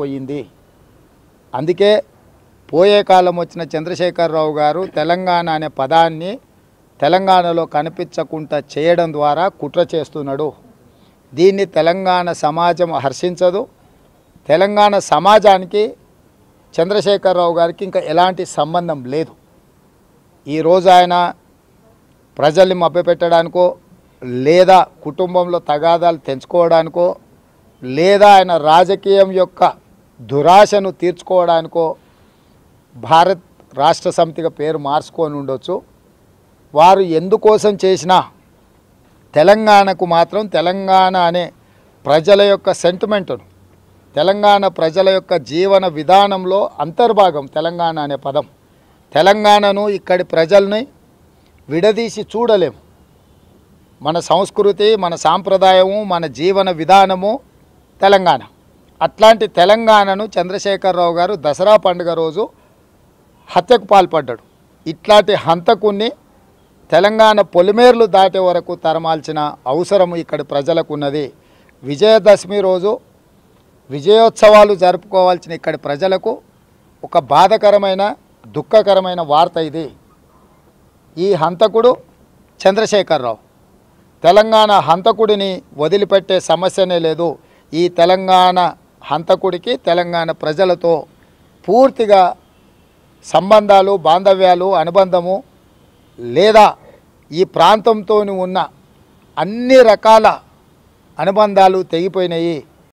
పోయింది అందుకే పోయే కాలం వచ్చిన చంద్రశేఖరరావు గారు తెలంగాణ అనే పదాన్ని తెలంగాణలో కనిపించకుండా చేయడం ద్వారా కుట్ర చేస్తున్నాడు దీన్ని తెలంగాణ సమాజం హర్షించదు తెలంగాణ సమాజానికి చంద్రశేఖరరావు గారికి ఇంకా ఎలాంటి సంబంధం లేదు ఈరోజు ఆయన ప్రజల్ని మభ్యపెట్టడానికో లేదా కుటుంబంలో తగాదాలు తెంచుకోవడానికో లేదా ఆయన రాజకీయం యొక్క దురాశను తీర్చుకోవడానికో భారత్ రాష్ట్ర సమితిగా పేరు మార్చుకొని ఉండొచ్చు వారు ఎందుకోసం చేసినా తెలంగాణకు మాత్రం తెలంగాణ అనే ప్రజల యొక్క సెంటిమెంటును తెలంగాణ ప్రజల యొక్క జీవన విధానంలో అంతర్భాగం తెలంగాణ అనే పదం తెలంగాణను ఇక్కడి ప్రజల్ని విడదీసి చూడలేము మన సంస్కృతి మన సాంప్రదాయము మన జీవన విధానము తెలంగాణ అట్లాంటి తెలంగాణను చంద్రశేఖరరావు గారు దసరా పండుగ రోజు హత్యకు పాల్పడ్డాడు ఇట్లాంటి హంతకుని తెలంగాణ పొలిమేర్లు దాటే వరకు తరమాల్చిన అవసరం ఇక్కడ ప్రజలకు ఉన్నది విజయదశమి రోజు విజయోత్సవాలు జరుపుకోవాల్సిన ఇక్కడి ప్రజలకు ఒక బాధకరమైన దుఃఖకరమైన వార్త ఇది ఈ హంతకుడు చంద్రశేఖరరావు తెలంగాణ హంతకుడిని వదిలిపెట్టే సమస్యనే లేదు ఈ తెలంగాణ హంతకుడికి తెలంగాణ ప్రజలతో పూర్తిగా సంబంధాలు బాంధవ్యాలు అనుబంధము లేదా ఈ ప్రాంతంతో ఉన్న అన్ని రకాల అనుబంధాలు తెగిపోయినాయి